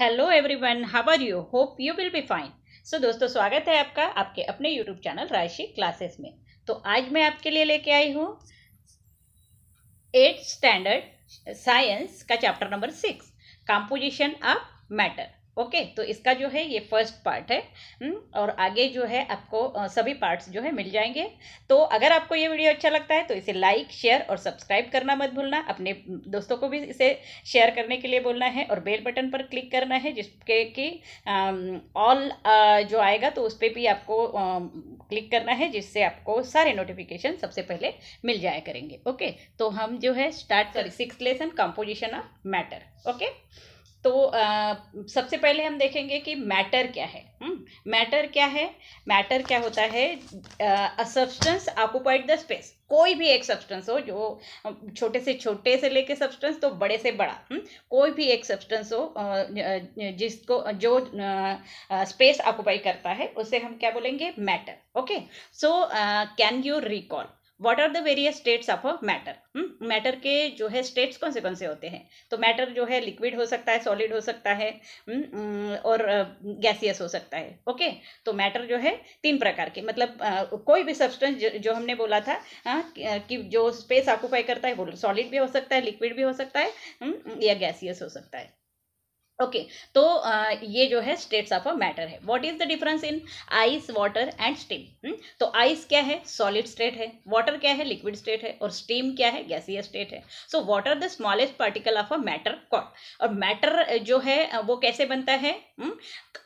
Hello everyone how are you hope you will be fine so दोस्तों स्वागत है आपका आपके अपने यूट्यूब चैनल राशि क्लासेस में तो आज मैं आपके लिए लेके आई हूँ एट स्टैंडर्ड साइंस का chapter number six composition of matter okay okay, तो इसका जो है ये फर्स्ट पार्ट है हम्म, और आगे जो है आपको सभी पार्ट्स जो है मिल जाएंगे तो अगर आपको ये वीडियो अच्छा लगता है तो इसे लाइक शेयर और सब्सक्राइब करना मत भूलना अपने हम्म, दोस्तों को भी इसे शेयर करने के लिए बोलना है और बेल बटन पर क्लिक करना है जिसके कि ऑल जो आएगा तो उस पर भी आपको आ, क्लिक करना है जिससे आपको सारे नोटिफिकेशन सबसे पहले मिल जाया करेंगे ओके okay? तो हम जो है स्टार्ट कर six lesson composition of matter okay तो आ, सबसे पहले हम देखेंगे कि मैटर क्या है मैटर हम्म, क्या है मैटर क्या होता है a substance occupied the space कोई भी एक सब्सटेंस हो जो छोटे से छोटे से लेके सब्सटेंस तो बड़े से बड़ा हुँ? हम्म, कोई भी एक सब्सटेंस हो जिसको जो स्पेस ऑक्यूपाई करता है उसे हम क्या बोलेंगे matter okay so can you recall what are the various states of matter matter के जो है स्टेट्स कौन से कौन से होते हैं तो मैटर जो है लिक्विड हो सकता है सॉलिड हो सकता है hmm, mm, और गैसियस uh, हो सकता है ओके तो मैटर जो है तीन प्रकार के मतलब uh, कोई भी सब्सटेंस जो हमने बोला था हाँ, कि जो स्पेस ऑक्यूपाई करता है वो सॉलिड भी हो सकता है लिक्विड भी हो सकता है hmm, या गैसियस हो सकता है ओके okay, तो ये जो है स्टेट्स ऑफ अ मैटर है what is the difference in ice water and steam तो आइस क्या है सॉलिड स्टेट है वाटर क्या है लिक्विड स्टेट है और स्टीम क्या है गैसीय स्टेट है so water the smallest particle of a matter caught और मैटर जो है वो कैसे बनता है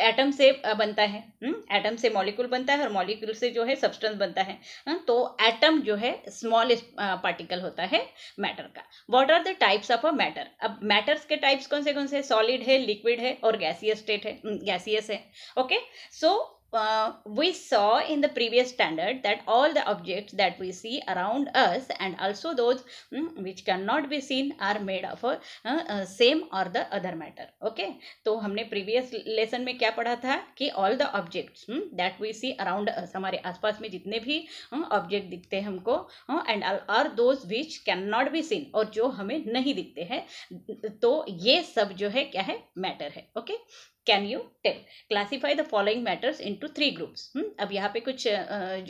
एटम hmm? से बनता है एटम hmm? से मॉलिक्यूल बनता है और मॉलिक्यूल से जो है सब्सटेंस बनता है hmm? तो एटम जो है स्मॉलेस्ट पार्टिकल होता है मैटर का what are the types of a matter अब मैटर्स के टाइप्स कौन से कौन से सॉलिड है लिक्विड है और गैसीय स्टेट है गैसीयस mm, है okay so uh, we saw in the previous standard that all the objects that we see around us and also those um, which cannot be seen are made of a, uh, uh, same or the other matter okay तो humne previous lesson mein kya padha tha ki all the objects um, that we see around us hamare aas paas mein jitne bhi um, object dikhte hain humko uh, and are those which cannot be seen aur jo hame nahi dikhte hain to ye sab jo hai kya hai matter hai okay can you tell classify the following matters to three groups अब यहाँ पे कुछ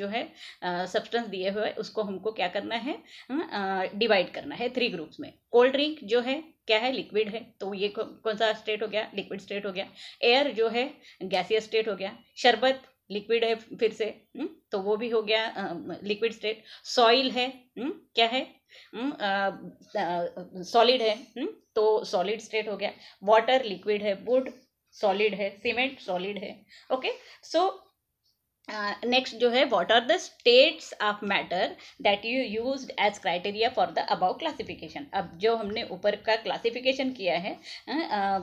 जो है substance दिए हुए उसको हमको क्या करना है डिवाइड हम्म, करना है थ्री ग्रुप्स में कोल्ड ड्रिंक जो है क्या है लिक्विड है तो ये कौन सा स्टेट हो गया लिक्विड स्टेट हो गया एयर जो है गैसियस स्टेट हो गया शरबत लिक्विड है फिर से हम्म, तो वो भी हो गया लिक्विड स्टेट सॉइल है हम्म, क्या है सॉलिड है तो सॉलिड स्टेट हो गया वाटर लिक्विड है वुड सॉलिड है सीमेंट सॉलिड है ओके सो नेक्स्ट जो है what are the states of matter that you use as criteria for the above classification अब जो हमने ऊपर का क्लासिफिकेशन किया है हाँ, आ, आ,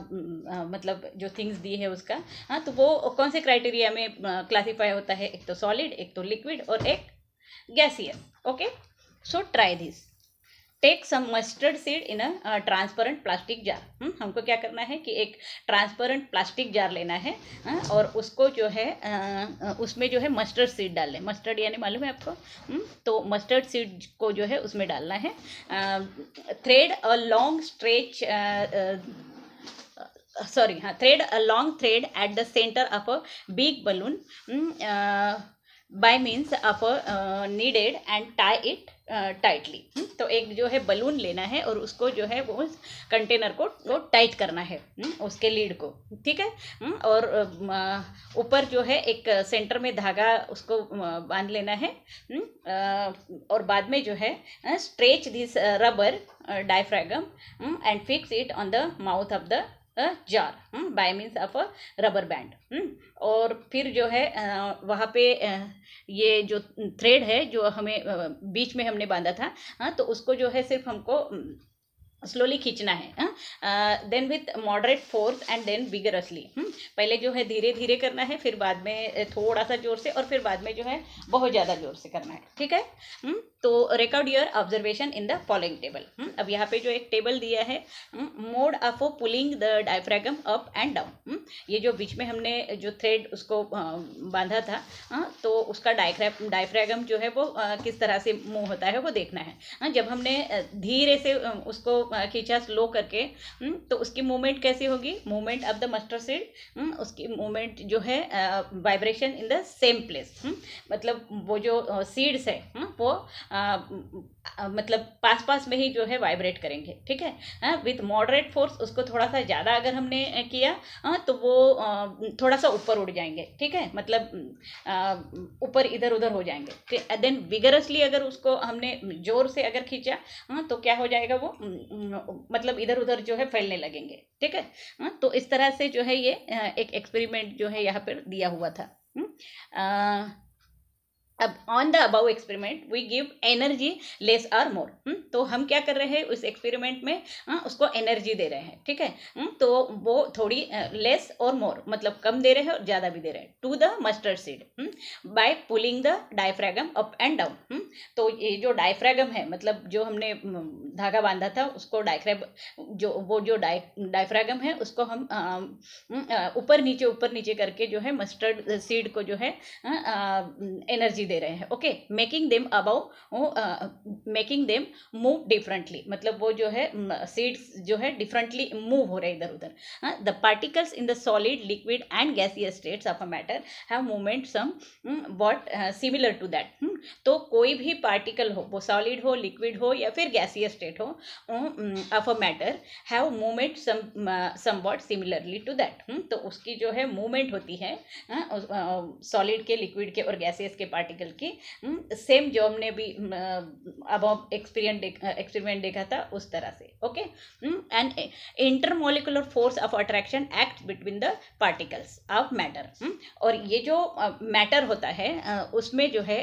आ, मतलब जो थिंग्स दी है उसका हाँ तो वो कौन से क्राइटेरिया में क्लासीफाई होता है एक तो सॉलिड एक तो लिक्विड और एक gaseous okay so try this take some mustard seed in a transparent plastic jar हमको क्या करना है कि एक ट्रांसपेरेंट प्लास्टिक जार लेना है हाँ? और उसको जो है आ, उसमें जो है मस्टर्ड सीड डालने मस्टर्ड यानी मालूम है आपको hmm? तो मस्टर्ड सीड को जो है उसमें डालना है thread a long stretch sorry हाँ thread hmm? A long thread at the centre of a big balloon by means of needed and tie it tightly तो एक जो है बलून लेना है और उसको जो है वो कंटेनर को वो टाइट करना है हम्म, उसके लीड को ठीक है हम्म, और ऊपर जो है एक सेंटर में धागा उसको बांध लेना है हम्म, और बाद में जो है stretch this rubber diaphragm and fix it on the mouth of the jar by means of a rubber band और फिर जो है वहाँ पे ये जो थ्रेड है जो हमें बीच में हमने बांधा था हाँ तो उसको जो है सिर्फ हमको स्लोली खींचना है then with moderate force and then vigorously पहले जो है धीरे धीरे करना है फिर बाद में थोड़ा सा जोर से और फिर बाद में जो है बहुत ज़्यादा जोर से करना है ठीक है हुँ? हम्म? तो record your observation in the following table अब यहाँ पे जो एक टेबल दिया है mode of pulling the diaphragm up and down ये जो बीच में हमने जो थ्रेड उसको बांधा था हुँ? तो उसका डायफ्रैगम जो है वो किस तरह से मूव होता है वो देखना है हाँ? जब हमने धीरे से उसको खींचा स्लो करके हम्म, तो उसकी मूवमेंट कैसी होगी movement of the mustard seed उसकी मूवमेंट जो है vibration in the same place मतलब वो जो सीड्स है हम्म, वो मतलब पास पास में ही जो है वाइब्रेट करेंगे ठीक है हाँ विथ मॉडरेट फोर्स उसको थोड़ा सा ज़्यादा अगर हमने किया हाँ तो वो थोड़ा सा ऊपर उड़ जाएंगे ठीक है मतलब ऊपर इधर उधर हो जाएंगे देन विगरसली अगर उसको हमने जोर से अगर खींचा हाँ तो क्या हो जाएगा वो मतलब इधर उधर जो है फैलने लगेंगे ठीक है हाँ तो इस तरह से जो है ये एक एक्सपेरिमेंट जो है यहाँ पर दिया हुआ था आ, अब on the above experiment we give energy less or more तो हम क्या कर रहे हैं उस एक्सपेरिमेंट में आ, हाँ, उसको एनर्जी दे रहे हैं ठीक है हुँ? हम्म, तो वो थोड़ी लेस और मोर मतलब कम दे रहे हैं और ज़्यादा भी दे रहे हैं to the mustard seed by pulling the diaphragm up and down तो ये जो डायफ्रैगम है मतलब जो हमने धागा बांधा था उसको डायफ्रैग जो वो जो डायफ्रैगम है उसको हम ऊपर नीचे ऊपर नीचे करके जो है मस्टर्ड सीड को जो है आ, आ, एनर्जी एनर्जी दे रहे हैं okay making them above making them move differently मतलब वो जो है सीड्स जो है डिफरेंटली मूव हो रहे हैं इधर उधर the particles in the solid liquid and gaseous states of a matter have movement somewhat similar to that तो कोई भी पार्टिकल हो वो सॉलिड हो लिक्विड हो या फिर गैसियस स्टेट हो of a matter have movement some somewhat similarly to that तो उसकी जो है मूवमेंट होती है हाँ, सॉलिड के लिक्विड के और गैसियस के पार्टिकल पार्टिकल की सेम जो हमने भी हम्म, अब एक्सपीरियंट एक्सपेरिमेंट देखा था उस तरह से okay and intermolecular force of attraction act between the particles of matter और ये जो मैटर होता है उसमें जो है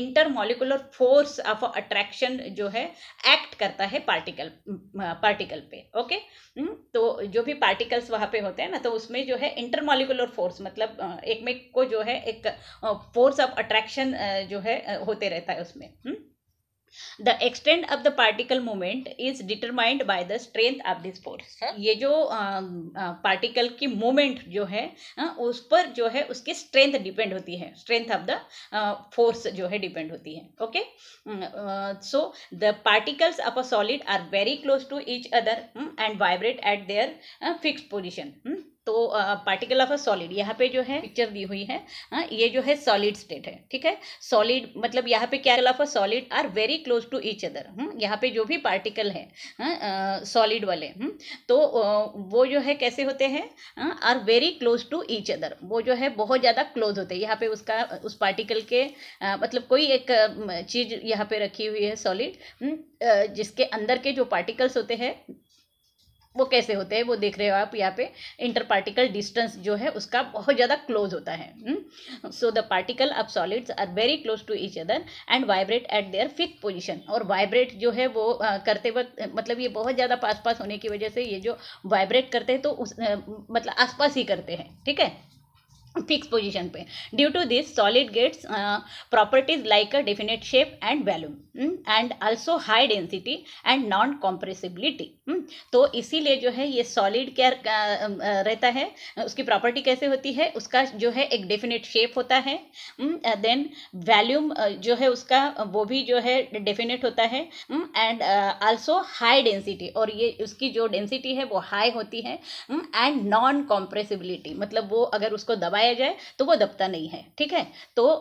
इंटरमोलिकुलर फोर्स ऑफ अट्रैक्शन जो है एक्ट करता है पार्टिकल हम्म, पार्टिकल पे ओके हम्म, तो जो भी पार्टिकल्स वहाँ पे होते हैं ना तो उसमें जो है इंटरमोलिकुलर फोर्स मतलब एक में को जो है एक फोर्स ऑफ अट्रैक्शन uh, जो है uh, होते रहता है उसमें the extent of the particle movement is determined by the strength of this force ये जो पार्टिकल um, uh, की मूवमेंट जो है आ, उस पर जो है उसकी स्ट्रेंथ डिपेंड होती है स्ट्रेंथ ऑफ द फोर्स जो है डिपेंड होती है okay so the particles of a solid are very close to each other and vibrate at their fix position तो पार्टिकल ऑफ अ सॉलिड यहाँ पे जो है पिक्चर दी हुई है आ, हाँ, ये जो है सॉलिड स्टेट है ठीक है सॉलिड मतलब यहाँ पे क्या of a solid are very close to each other यहाँ पे जो भी पार्टिकल है सॉलिड वाले हुँ? Hm? तो वो जो है कैसे होते हैं are very close to each other वो जो है बहुत ज़्यादा क्लोज होते हैं यहाँ पे उसका उस पार्टिकल के आ, मतलब कोई एक चीज़ यहाँ पे रखी हुई है सॉलिड hm? जिसके अंदर के जो पार्टिकल्स होते हैं वो कैसे होते हैं वो देख रहे हो आप यहाँ पे इंटर पार्टिकल डिस्टेंस जो है उसका बहुत ज़्यादा क्लोज होता है so the particle of solids are very close to each other and vibrate at their fix position और वाइब्रेट जो है वो करते वक्त मतलब ये बहुत ज़्यादा पास पास होने की वजह से ये जो वाइब्रेट करते हैं तो उस आ, मतलब आसपास ही करते हैं ठीक है फिक्स पोजीशन पे due to this solid gets properties like a definite shape and volume and also high density and non compressibility तो इसीलिए जो है ये सॉलिड क्या uh, um, uh, रहता है उसकी प्रॉपर्टी कैसे होती है उसका जो है एक डेफिनेट शेप होता है देन hmm, वैल्यूम uh, जो है उसका वो भी जो है डेफिनेट होता है एंड आल्सो हाई डेंसिटी और ये उसकी जो डेंसिटी है वो हाई होती है एंड नॉन कॉम्प्रेसिबिलिटी मतलब वो अगर उसको दबाए बढ़ाया जाए तो वो दबता नहीं है ठीक है तो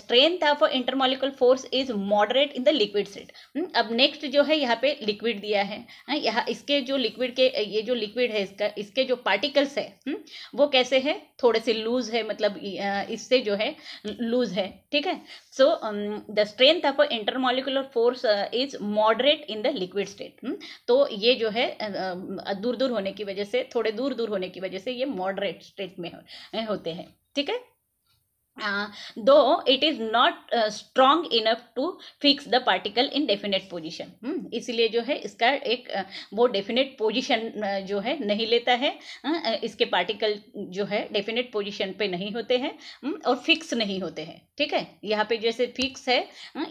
strength of intermolecular force is moderate in the liquid set अब नेक्स्ट जो है यहाँ पे लिक्विड दिया है हाँ, यहाँ इसके जो लिक्विड के ये जो लिक्विड है इसका इसके जो पार्टिकल्स है हम्म, वो कैसे है थोड़े से लूज है मतलब इससे जो है लूज है ठीक है so the strength of intermolecular force is moderate in the liquid state तो ये जो है दूर दूर होने की वजह से थोड़े दूर दूर होने की वजह से ये मॉडरेट स्टेट में हो, होता होते हैं ठीक है though it is not strong enough to fix the particle in definite position इसलिए जो है इसका एक uh, वो डेफिनेट पोजिशन uh, जो है नहीं लेता है uh, इसके पार्टिकल जो है डेफिनेट पोजिशन पे नहीं होते हैं हम्म, और फिक्स नहीं होते हैं ठीक है यहाँ पे जैसे फिक्स है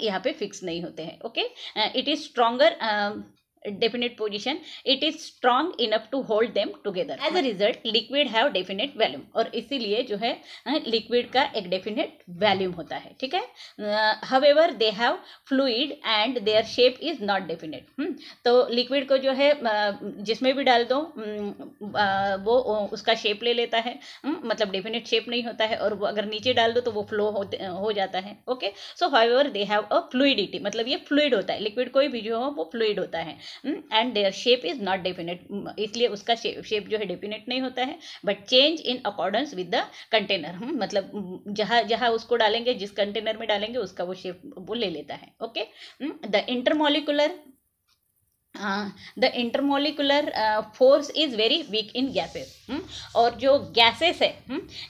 यहाँ पे फिक्स नहीं होते हैं okay it is stronger definite position it is strong enough to hold them together as a result liquid have definite volume और इसीलिए जो है liquid का एक definite volume होता है ठीक है however they have fluid and their shape is not definite हुँ? तो liquid को जो है जिसमें भी डाल दो वो उसका shape ले लेता है हुँ? मतलब definite shape नहीं होता है और वो अगर नीचे डाल दो तो वो flow हो, हो जाता है okay so however they have a fluidity मतलब ये फ्लूड होता है लिक्विड कोई भी जो हो वो फ्लूड होता है and their shape is not definite इसलिए उसका शेप जो है डेफिनेट नहीं होता है but change in accordance with the container मतलब हम्म, जहाँ जहाँ उसको डालेंगे जिस कंटेनर में डालेंगे उसका वो शेप वो ले लेता है okay the intermolecular the intermolecular force is very weak in gases और जो गैसेस है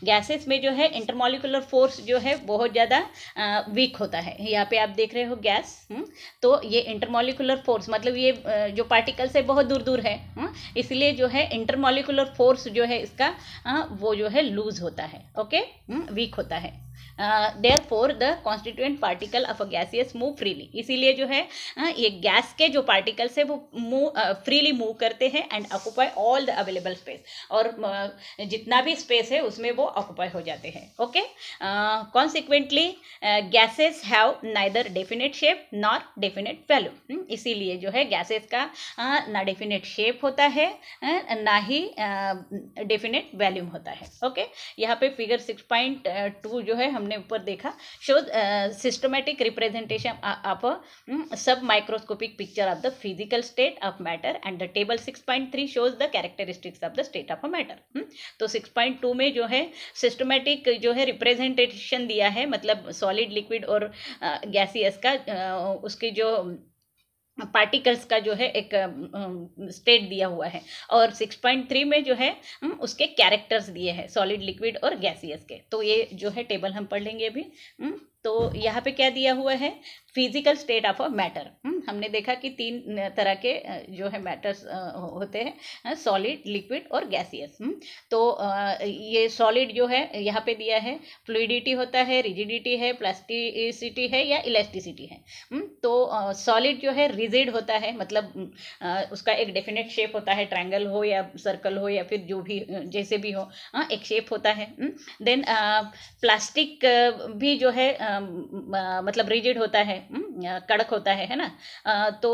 गैसेस हम्म, में जो है इंटरमोलिकुलर फोर्स जो है बहुत ज़्यादा वीक uh, होता है यहाँ पे आप देख रहे हो गैस हम्म, तो ये इंटरमोलिकुलर फोर्स मतलब ये uh, जो पार्टिकल से बहुत दूर दूर है हम्म, इसलिए जो है इंटरमोलिकुलर फोर्स जो है इसका uh, वो जो है लूज होता है ओके वीक होता है therefore the constituent particle of a gaseous move freely इसीलिए जो है uh, ये गैस के जो पार्टिकल्स है वो मूव फ्रीली मूव करते हैं and occupy all the available space और uh, जितना भी स्पेस है उसमें वो ऑक्यूपाई हो जाते हैं okay consequently gases have neither definite shape nor definite value इसीलिए जो है गैसेस का uh, ना डेफिनेट शेप होता है uh, ना ही डेफिनेट uh, वैल्यूम होता है ओके okay? यहाँ पे फिगर सिक्स पॉइंट टू जो है हम हमने ऊपर देखा shows systematic representation of sub microscopic picture of the physical state of matter and the table six point three shows the characteristics of the state of a matter तो six point two में जो है systematic जो है representation दिया है मतलब solid liquid और गैसियस का उसकी जो पार्टिकल्स का जो है एक स्टेट दिया हुआ है और 6.3 में जो है उसके कैरेक्टर्स दिए हैं सॉलिड लिक्विड और गैसियस के तो ये जो है टेबल हम पढ़ लेंगे अभी तो यहाँ पे क्या दिया हुआ है physical state of a matter हमने देखा कि तीन तरह के जो है मैटर्स होते हैं सॉलिड लिक्विड और गैसियस हम्म, तो ये सॉलिड जो है यहाँ पे दिया है फ्लूडिटी होता है रिजिडिटी है प्लास्टिसिटी है या इलास्टिसिटी है हम्म, तो सॉलिड जो है रिजिड होता है मतलब उसका एक डेफिनेट शेप होता है ट्रायंगल हो या सर्कल हो या फिर जो भी जैसे भी हो एक शेप होता है देन हम्म, प्लास्टिक भी जो है मतलब रिजिड होता है हम्म, कड़क होता है है ना तो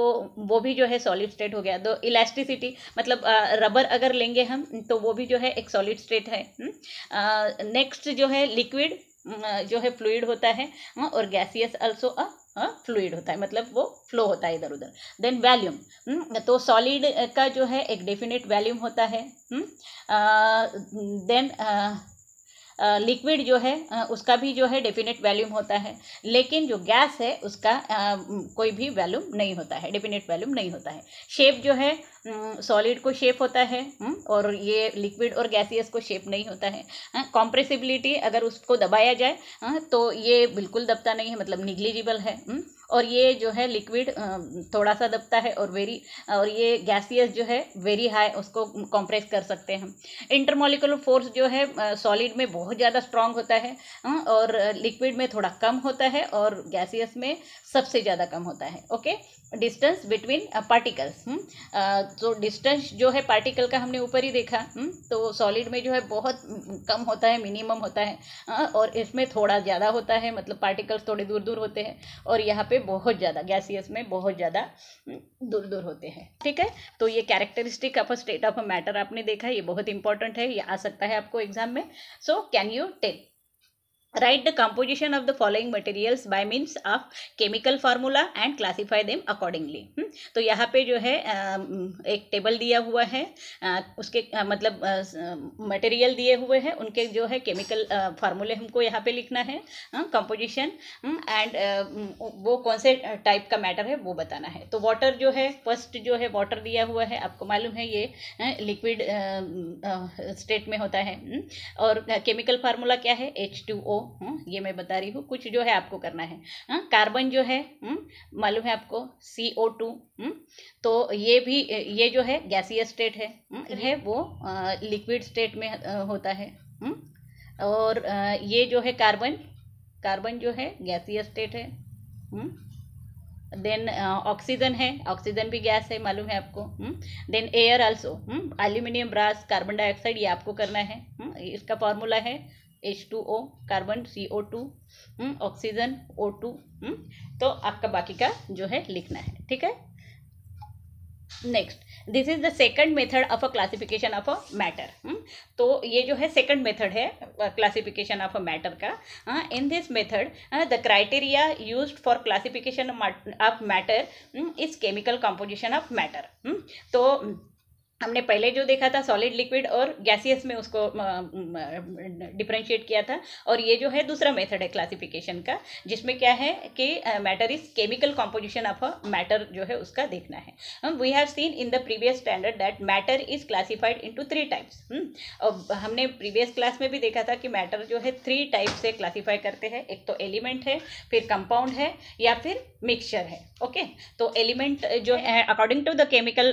वो भी जो है सॉलिड स्टेट हो गया तो इलास्टिसिटी मतलब रबर अगर लेंगे हम तो वो भी जो है एक सॉलिड स्टेट है नेक्स्ट हम्म? जो है लिक्विड जो है फ्लूड होता है और गैसियस अल्सो अ फ्लूड होता है मतलब वो फ्लो होता है इधर उधर देन वैल्यूम हम्म, तो सॉलिड का जो है एक डेफिनेट वैल्यूम होता है देन uh, लिक्विड जो है उसका भी जो है डेफिनेट वैल्यूम होता है लेकिन जो गैस है उसका कोई भी वैल्यूम नहीं होता है डेफिनेट वैल्यूम नहीं होता है शेप जो है सॉलिड को शेप होता है हम्म। और ये लिक्विड और गैसियस को शेप नहीं होता है हाँ, कॉम्प्रेसिबिलिटी अगर उसको दबाया जाए हाँ, तो ये बिल्कुल दबता नहीं है मतलब निग्लिजिबल है हम्म। और ये जो है लिक्विड थोड़ा सा दबता है और वेरी और ये गैसियस जो है वेरी हाई उसको कॉम्प्रेस कर सकते हैं इंटरमोलिकुलर फोर्स जो है सॉलिड में बहुत ज़्यादा स्ट्रांग होता है हाँ, और लिक्विड में थोड़ा कम होता है और गैसियस में सबसे ज़्यादा कम होता है ओके डिस्टेंस बिटवीन पार्टिकल्स हम्म? तो डिस्टेंस जो है पार्टिकल का हमने ऊपर ही देखा हुँ? हम्म? तो सॉलिड में जो है बहुत कम होता है मिनिमम होता है आ, और इसमें थोड़ा ज़्यादा होता है मतलब पार्टिकल्स थोड़े दूर दूर होते हैं और यहाँ पे बहुत ज़्यादा गैसियस में बहुत ज़्यादा हम्म, दूर दूर होते हैं ठीक है तो ये characteristic of a state of a matter आपने देखा ये बहुत इंपॉर्टेंट है ये आ सकता है आपको एग्जाम में so can you take Write the composition of the following materials by means of chemical formula and classify them accordingly. हम्म, तो यहाँ पे जो है एक टेबल दिया हुआ है उसके मतलब मटेरियल दिए हुए हैं उनके जो है केमिकल फार्मूले हमको यहाँ पे लिखना है कंपोजिशन एंड हम्म, वो कौन से टाइप का मैटर है वो बताना है तो वाटर जो है फर्स्ट जो है वाटर दिया हुआ है आपको मालूम है ये लिक्विड स्टेट में होता है हम्म, और केमिकल फार्मूला क्या है एच टू ओ हम्म, ये मैं बता रही हूँ कुछ जो है आपको करना है हाँ कार्बन जो है हम्म, मालूम है आपको सी ओ टू तो ये भी ये जो है गैसीय स्टेट है हुँ? है वो लिक्विड स्टेट में होता है हुँ? और ये जो है कार्बन कार्बन जो है गैसीय स्टेट है हुँ? देन ऑक्सीजन है ऑक्सीजन भी गैस है मालूम है आपको then air also aluminium brass carbon dioxide ये आपको करना है हुँ? इसका फॉर्मूला है H two O carbon C O two oxygen O two तो आपका बाकी का जो है लिखना है ठीक है next this is the second method of a classification of a matter तो ये जो है सेकंड मेथड है क्लासिफिकेशन ऑफ अ मैटर का in this method the criteria use for classification of matter is chemical composition of matter तो हमने पहले जो देखा था सॉलिड लिक्विड और गैसियस में उसको डिफ्रेंशिएट किया था और ये जो है दूसरा मेथड है क्लासिफिकेशन का जिसमें क्या है कि matter is chemical composition of a matter जो है उसका देखना है we have seen in the previous standard that matter is classified into three types और हमने प्रीवियस क्लास में भी देखा था कि मैटर जो है थ्री टाइप से क्लासीफाई करते हैं एक तो एलिमेंट है फिर कंपाउंड है या फिर मिक्सचर है ओके तो एलिमेंट जो है according to the chemical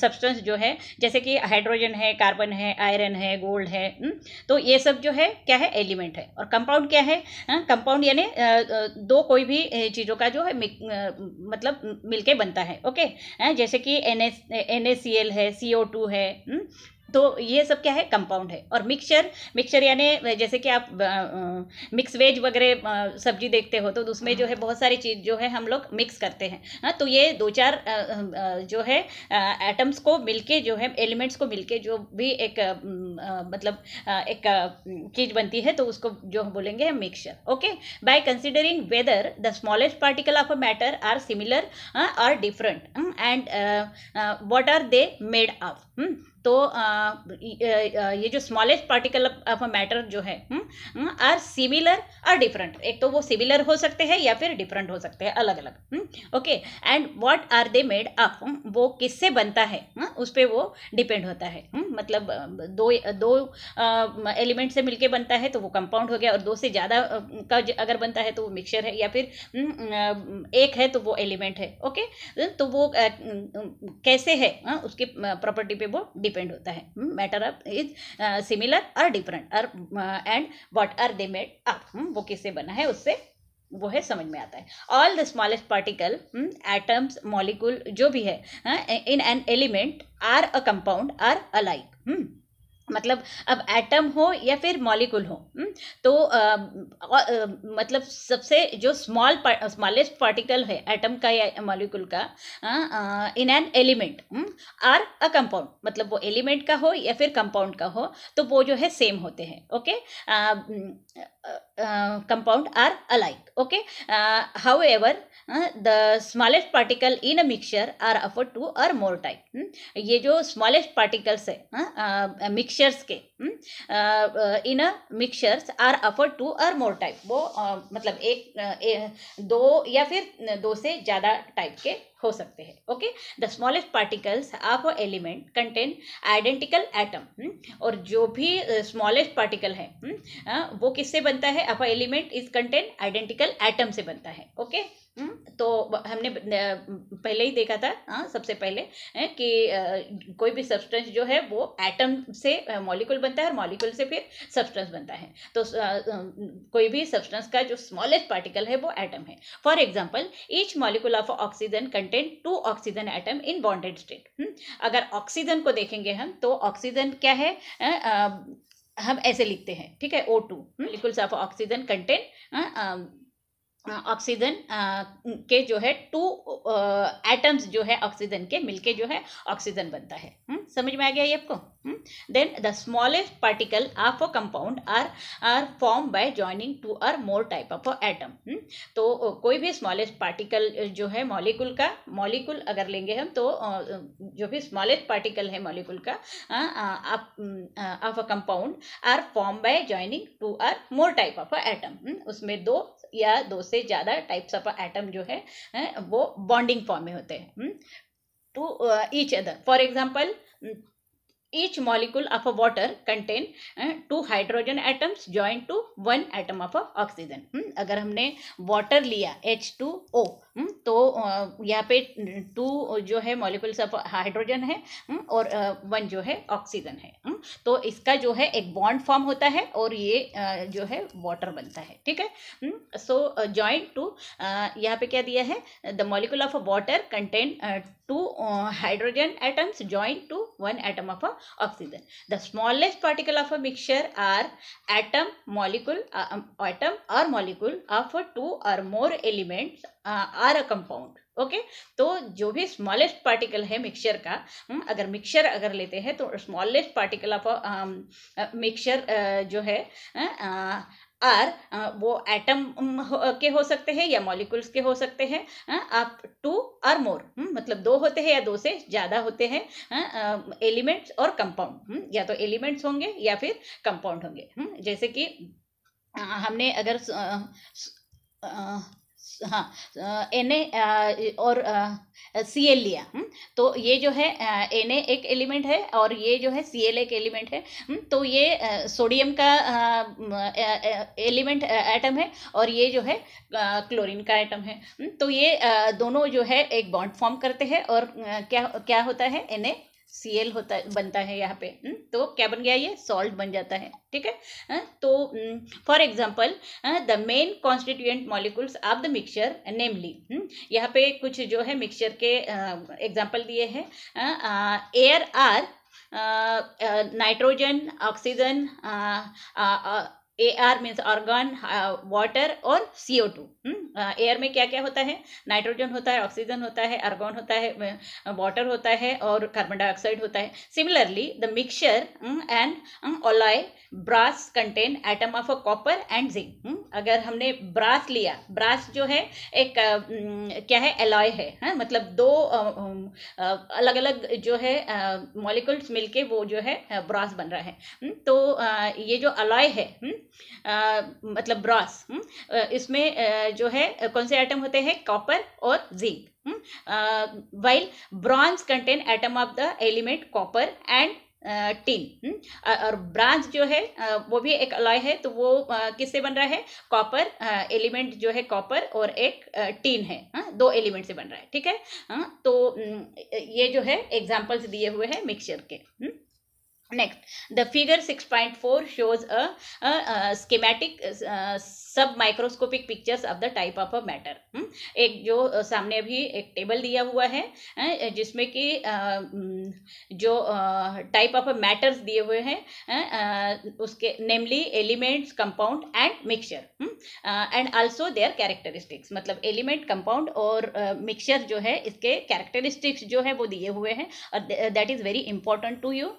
substance जो है जैसे कि हाइड्रोजन है कार्बन है आयरन है गोल्ड है न? Hmm? तो ये सब जो है क्या है एलिमेंट है और कंपाउंड क्या है कंपाउंड हाँ, यानी uh, uh, दो कोई भी uh, चीज़ों का जो है मतलब मिलके बनता है ओके हाँ, जैसे कि एन एस एन है सी है न? Hmm? तो ये सब क्या है कंपाउंड है और मिक्सचर मिक्सचर यानी जैसे कि आप मिक्स वेज वगैरह सब्जी देखते हो तो उसमें जो हाँ। है बहुत सारी चीज़ जो है हम लोग मिक्स करते हैं हाँ तो ये दो चार आ, आ, जो है एटम्स को मिलके जो है एलिमेंट्स को मिलके जो भी एक आ, मतलब एक चीज़ बनती है तो उसको जो हम बोलेंगे mixture okay by considering whether the smallest particle of a matter are similar or different and what are they made of तो ये जो स्मॉलेस्ट पार्टिकल ऑफ मैटर जो है आर सिमिलर आर डिफरेंट एक तो वो सिमिलर हो सकते हैं या फिर डिफरेंट हो सकते हैं अलग अलग okay and what are they made up वो किससे बनता है हम्म, उस पर वो डिपेंड होता है हम्म, मतलब दो दो एलिमेंट से मिलके बनता है तो वो कंपाउंड हो गया और दो से ज़्यादा का अगर बनता है तो वो मिक्सचर है या फिर हम्म, एक है तो वो एलिमेंट है ओके तो वो कैसे है उसकी प्रॉपर्टी पर वो डिपेंड डिपेंड होता है मैटर अप इज सिमिलर और डिफरेंट और and what are they made up वो किससे बना है उससे वो है समझ में आता है all the smallest particle atoms molecule जो भी है in an element or a compound or alike मतलब अब एटम हो या फिर मॉलिक्यूल हो हम्म, तो आ, आ, आ, मतलब सबसे जो स्मॉल स्मॉलेस्ट पार्टिकल है एटम का या मॉलिक्यूल का in an element or a compound हम्म, मतलब वो एलिमेंट का हो या फिर कंपाउंड का हो तो वो जो है सेम होते हैं okay uh, compound are alike okay uh, however uh, the smallest particle in a mixture are of a two or more type hmm? ये जो smallest particles है uh, mixtures के hmm? uh, uh, in a mixtures are of a two or more type वो uh, मतलब एक uh, दो या फिर दो से ज़्यादा type के हो सकते हैं okay the smallest particles of element contain identical atom और जो भी स्मॉलेस्ट पार्टिकल है वो किससे बनता है अपा element is contain identical atom से बनता है ओके हम्म? तो हमने पहले ही देखा था हाँ सबसे पहले है कि कोई भी सब्सटेंस जो है वो एटम से मॉलिक्यूल बनता है और मॉलिक्यूल से फिर सब्सटेंस बनता है तो कोई भी सब्सटेंस का जो स्मॉलेस्ट पार्टिकल है वो एटम है for example each molecule of oxygen content two oxygen atom in bonded state अगर ऑक्सीजन को देखेंगे हम तो ऑक्सीजन क्या है हम ऐसे लिखते हैं ठीक है O two molecules of oxygen content oxygen के जो है टू एटम्स जो है ऑक्सीजन के मिलके जो है ऑक्सीजन बनता है समझ में आ गया ये आपको then the smallest particle of a compound are are form by joining two or more type of a atom तो कोई भी स्मॉलेस्ट पार्टिकल जो है मॉलिकुल का मॉलिकुल अगर लेंगे हम तो जो भी स्मॉलेस्ट पार्टिकल है मॉलिकुल का of a compound are form by joining two or more type of a atom hmm? उसमें दो या दो से ज़्यादा टाइप्स ऑफ एटम जो है वो बॉन्डिंग फॉर्म में होते हैं to each other for example each molecule of a water contain uh, two hydrogen atoms joined to one atom of a oxygen hmm? अगर हमने water लिया H2O हम्म, तो यहाँ पे टू जो है मॉलिकुल्स ऑफ हाइड्रोजन है हम्म, और वन जो है ऑक्सीजन है हम्म, तो इसका जो है एक बॉन्ड फॉर्म होता है और ये जो है वाटर बनता है ठीक है सो जॉइंट टू यहाँ पे क्या दिया है the molecule of water contain two hydrogen atoms joint to one atom of oxygen the smallest particle of a mixture are atom molecule atom और molecule of two or more elements are a compound okay तो जो भी smallest particle है mixture का हम्म, अगर mixture अगर लेते हैं तो स्मॉलेस्ट पार्टिकल ऑफ मिक्सचर जो है आर वो एटम um, के हो सकते हैं या मॉलिक्यूल्स के हो सकते हैं आप टू आर मोर मतलब दो होते हैं या दो से ज़्यादा होते हैं एलिमेंट्स और कंपाउंड हम्म, या तो एलिमेंट्स होंगे या फिर कंपाउंड होंगे हम्म, जैसे कि हमने अगर हाँ एन ए और सी एल लिया हम्म, तो ये जो है एन ए एक एलिमेंट है और ये जो है सी एल एक एलिमेंट है हम्म, तो ये सोडियम का एलिमेंट एटम है और ये जो है क्लोरीन का एटम है हम्म, तो ये दोनों जो है एक बॉन्ड फॉर्म करते हैं और क्या क्या होता है एन ए सी एल होता बनता है यहाँ पे हम्म, तो क्या बन गया ये सॉल्ट बन जाता है ठीक है हाँ, तो for example the main constituent molecules of the mixture namely यहाँ पे कुछ जो है मिक्सचर के एग्जाम्पल दिए हैं air are nitrogen oxygen A R means argon water और सी ओ टू एयर में क्या क्या होता है नाइट्रोजन होता है ऑक्सीजन होता है अर्गन होता है वाटर uh, होता है और कार्बन डाइऑक्साइड होता है similarly the mixture and alloy brass contain atom of a copper and zinc अगर हमने ब्रास लिया ब्रास जो है एक uh, hmm, क्या है एलॉय है हा? मतलब दो uh, um, uh, अलग अलग जो है uh, मिलके वो जो है ब्रास बन रहा है हु? Hmm? तो uh, ये जो अलॉय है हु? Hmm, आ, मतलब ब्रॉस हम्म, इसमें जो है कौन से एटम होते हैं कॉपर और zinc while bronze contain atom of the element copper and tin और ब्रांच जो है वो भी एक अलॉय है तो वो किससे बन रहा है कॉपर एलिमेंट जो है कॉपर और एक टीन है हाँ, दो एलिमेंट से बन रहा है ठीक है हाँ, तो हम्म, ये जो है एग्जाम्पल्स दिए हुए हैं मिक्सचर के हम्म, Next, the figure 6.4 shows a, a, a schematic uh, सब microscopic pictures of the type of a matter एक जो सामने अभी एक टेबल दिया हुआ है जिसमें कि हम्म, जो टाइप ऑफ मैटर्स दिए हुए हैं उसके namely elements compound and mixture and also their characteristics मतलब एलिमेंट कंपाउंड और मिक्सचर जो है इसके कैरेक्टरिस्टिक्स जो है वो दिए हुए हैं और that is very important to you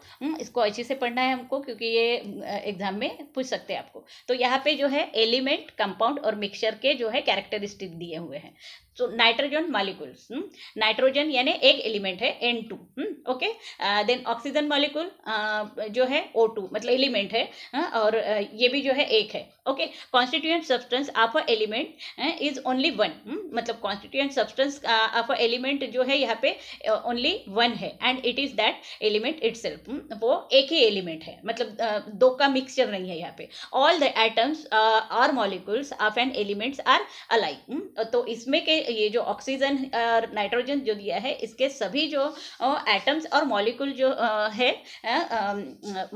इसको अच्छे से पढ़ना है हमको क्योंकि ये एग्जाम में पूछ सकते हैं आपको तो यहाँ पे जो है एलिमेंट कंपाउंड और मिक्सचर के जो है कैरेक्टरिस्टिक दिए हुए हैं सो नाइट्रोजन मॉलिक्यूल्स नाइट्रोजन यानी एक एलिमेंट है N2 two okay then oxygen molecule जो है O2 मतलब एलिमेंट है और uh, ये भी जो है एक है okay constituent substance of a element is only one मतलब constituent substance of a element जो है यहाँ पे ओनली uh, वन है and it is that element it वो एक ही एलिमेंट है मतलब uh, दो का मिक्सचर नहीं है यहाँ पे ऑल द एटम्स और molecules of an elements are alike तो इसमें के ये जो ऑक्सीजन और नाइट्रोजन जो दिया है इसके सभी जो एटम्स uh, और मॉलिक्यूल जो uh, है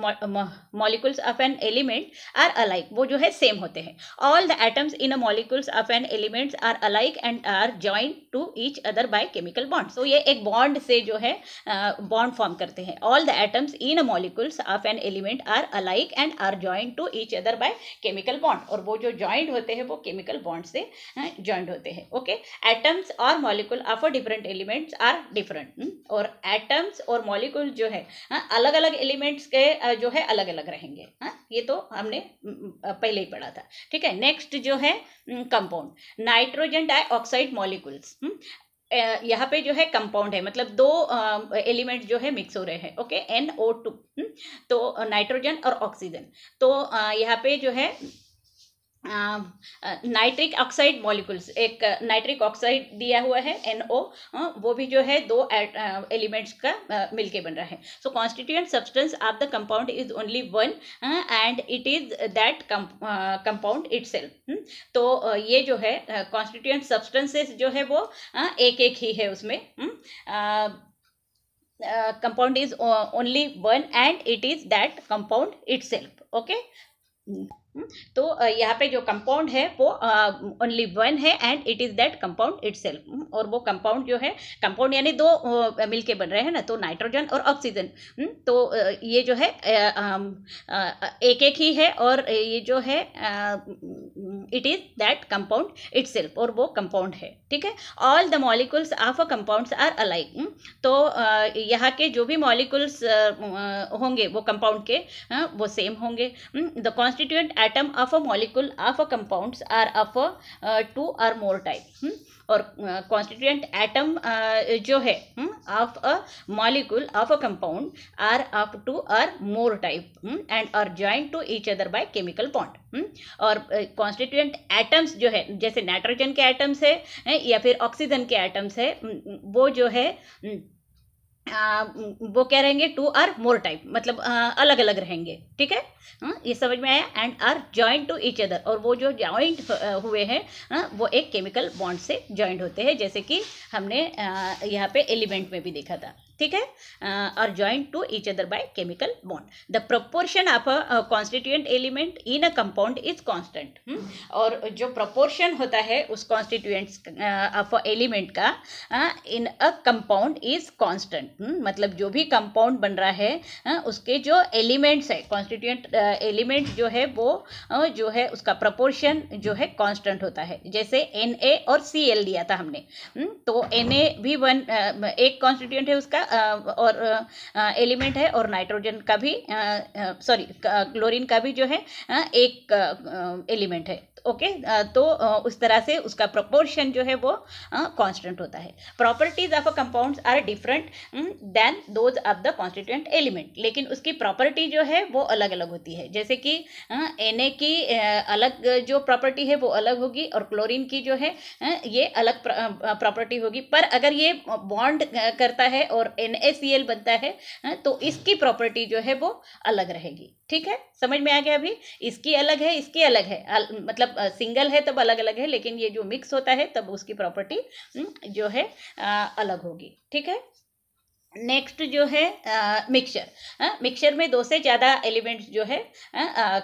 molecules of an element are alike वो जो है सेम होते हैं all the atoms in molecules of an elements are alike and are joint to each other by chemical bond तो ये एक बॉन्ड से जो है बॉन्ड uh, फॉर्म करते हैं all the atoms in molecules of an element are alike and are joint to each other by chemical bond और वो जो ज्वाइंट होते हैं वो केमिकल बॉन्ड से ज्वाइंट होते हैं ओके एटम्स और molecule of different elements are different और एटम्स और मॉलिकुल जो है अलग अलग एलिमेंट्स के जो है अलग अलग रहेंगे हाँ? ये तो हमने पहले ही पढ़ा था ठीक है नेक्स्ट जो है कंपाउंड नाइट्रोजन डाइऑक्साइड मॉलिकुल्स यहाँ पे जो है कंपाउंड है मतलब दो एलिमेंट जो है मिक्स हो रहे हैं ओके एन ओ टू तो नाइट्रोजन और ऑक्सीजन तो यहाँ पे जो है नाइट्रिक ऑक्साइड मॉलिक्यूल्स एक नाइट्रिक ऑक्साइड दिया हुआ है एनओ वो भी जो है दो एलिमेंट्स का मिलके बन रहा है so constituent substance of the compound is only one and it is that compound it तो ये जो है कॉन्स्टिट्यूएंट सब्सटेंसेस जो है वो एक एक ही है उसमें compound is only one and it is that compound it okay हम्म, तो यहाँ पे जो कंपाउंड है वो ओनली वन है and it is that compound it और वो कंपाउंड जो है कंपाउंड यानी दो मिलके बन रहे हैं ना तो नाइट्रोजन और ऑक्सीजन हम्म, तो ये जो है एक एक ही है और ये जो है it is that compound it और वो कंपाउंड है ठीक है all the molecules of a compounds are alike तो यहाँ के जो भी मॉलिकुल्स होंगे वो कंपाउंड के वो सेम होंगे the hmm, constituent atom of a molecule of a compounds are of two or more type और कॉन्स्टिट्यूएंट एटम जो है of a molecule of a compound are of two or more type and are joint to each other by chemical bond और constituent atoms जो है जैसे nitrogen के atoms है या फिर ऑक्सीजन के एटम्स है hmm, hmm, वो जो है hmm, वो क्या रहेंगे टू आर मोर टाइप मतलब आ, अलग अलग रहेंगे ठीक है ये समझ में आया and are joint to each other और वो जो ज्वाइंट हुए हैं वो एक केमिकल बॉन्ड से ज्वाइंट होते हैं जैसे कि हमने यहाँ पे एलिमेंट में भी देखा था ठीक है और joint to each other by chemical bond the proportion of a constituent element in a compound is constant और जो प्रपोर्शन होता है उस कॉन्स्टिट्यूएंट ऑफ अ एलिमेंट का in a compound is constant मतलब जो भी कंपाउंड बन रहा है uh, उसके जो एलिमेंट्स है कॉन्स्टिट्यूएंट एलिमेंट जो है वो uh, जो है उसका प्रपोर्शन जो है कॉन्स्टेंट होता है जैसे एन ए और सी एल दिया था हमने hmm? तो एन ए भी वन uh, एक कॉन्स्टिट्यूएंट है उसका और एलिमेंट है और नाइट्रोजन का भी सॉरी क्लोरीन का भी जो है एक एलिमेंट है ओके तो उस तरह से उसका प्रोपोर्शन जो है वो कांस्टेंट होता है properties of a compounds are different than those of the constituent element लेकिन उसकी प्रॉपर्टी जो है वो अलग अलग होती है जैसे कि एन ए की अलग जो प्रॉपर्टी है वो अलग होगी और क्लोरीन की जो है ये अलग प्रॉपर्टी होगी पर अगर ये बॉन्ड करता है और एन बनता है तो इसकी प्रॉपर्टी जो है वो अलग रहेगी ठीक है समझ में आ गया अभी इसकी अलग है इसकी अलग है अल, मतलब सिंगल है तब अलग अलग है लेकिन ये जो मिक्स होता है तब उसकी प्रॉपर्टी जो है आ, अलग होगी ठीक है नेक्स्ट जो है मिक्सचर मिक्सचर में दो से ज़्यादा एलिमेंट्स जो है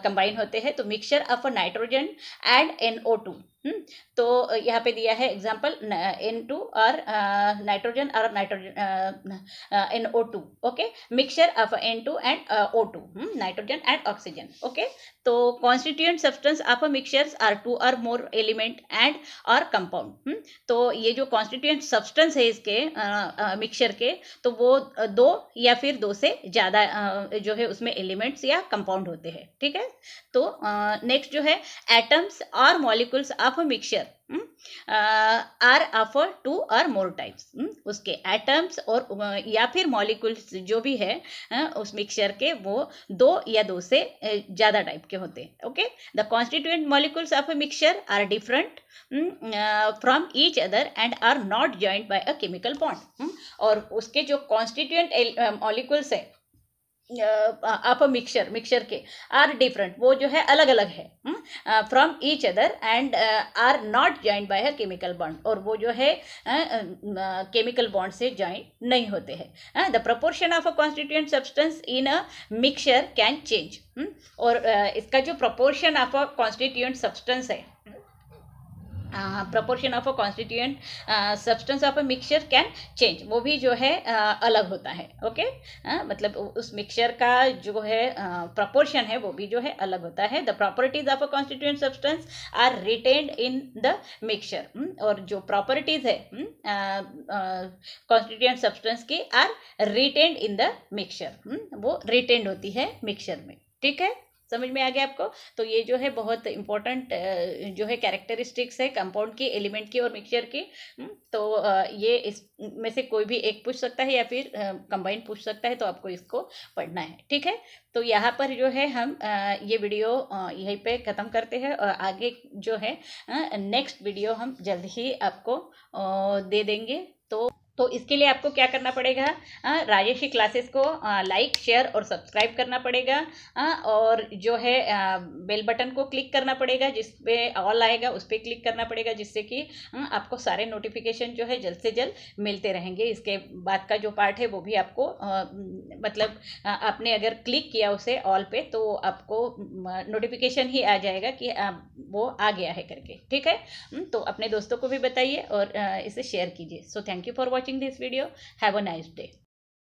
कंबाइन होते हैं तो mixture of nitrogen and N O two hmm, तो यहाँ पे दिया है एग्जाम्पल एन टू और नाइट्रोजन और nitrogen N O two okay mixture of N two and O two nitrogen and oxygen okay तो constituent substance of mixtures are two or more element and और compound तो ये जो constituent substance है इसके mixture के तो वो दो या फिर दो से ज़्यादा जो है उसमें एलिमेंट्स या कंपाउंड होते हैं ठीक है तो नेक्स्ट जो है एटम्स और molecules of a mixture hmm, uh, are of two or more types hmm, उसके एटम्स और uh, या फिर मॉलिक्यूल्स जो भी है uh, उस मिक्सचर के वो दो या दो से uh, ज़्यादा टाइप के होते हैं okay the constituent molecules of a mixture are different from each other and are not joint by a chemical bond और उसके जो कॉन्स्टिट्यूएंट मॉलिक्यूल्स है आप मिक्सर मिक्सर के आर डिफरेंट वो जो है अलग अलग है from hmm? Each other and are not joint by a chemical bond और वो जो है केमिकल बॉन्ड से जॉइंट नहीं होते हैं the proportion of a constituent substance in a mixture can change और uh, इसका जो proportion of a constituent substance है proportion of a constituent substance of a of can change वो भी जो है uh, अलग होता है ओके okay? uh, मतलब उस मिक्सचर का जो है प्रपोर्शन uh, है वो भी जो है अलग होता है the properties of a constituent substance are retained in the mixture और जो प्रॉपर्टीज है कॉन्स्टिट्यूएंट सब्सटेंस की are retained in the mixture वो रिटेन्ड होती है मिक्सचर में ठीक है समझ में आ गया आपको तो ये जो है बहुत इंपॉर्टेंट जो है कैरेक्टरिस्टिक्स है कंपाउंड की एलिमेंट की और मिक्सचर की हम्म, तो ये इस में से कोई भी एक पूछ सकता है या फिर कंबाइंड पूछ सकता है तो आपको इसको पढ़ना है ठीक है तो यहाँ पर जो है हम ये वीडियो यहीं पे ख़त्म करते हैं और आगे जो है नेक्स्ट वीडियो हम जल्द ही आपको दे देंगे तो तो इसके लिए आपको क्या करना पड़ेगा राजेशी क्लासेस को लाइक शेयर और सब्सक्राइब करना पड़ेगा आ, और जो है आ, बेल बटन को क्लिक करना पड़ेगा जिस पे ऑल आएगा उस पर क्लिक करना पड़ेगा जिससे कि आपको सारे नोटिफिकेशन जो है जल्द से जल्द मिलते रहेंगे इसके बाद का जो पार्ट है वो भी आपको मतलब आपने अगर क्लिक किया उसे ऑल पे तो आपको नोटिफिकेशन ही आ जाएगा कि वो आ गया है करके ठीक है तो अपने दोस्तों को भी बताइए और इसे शेयर कीजिए so thank you for watching watching this video. Have a nice day.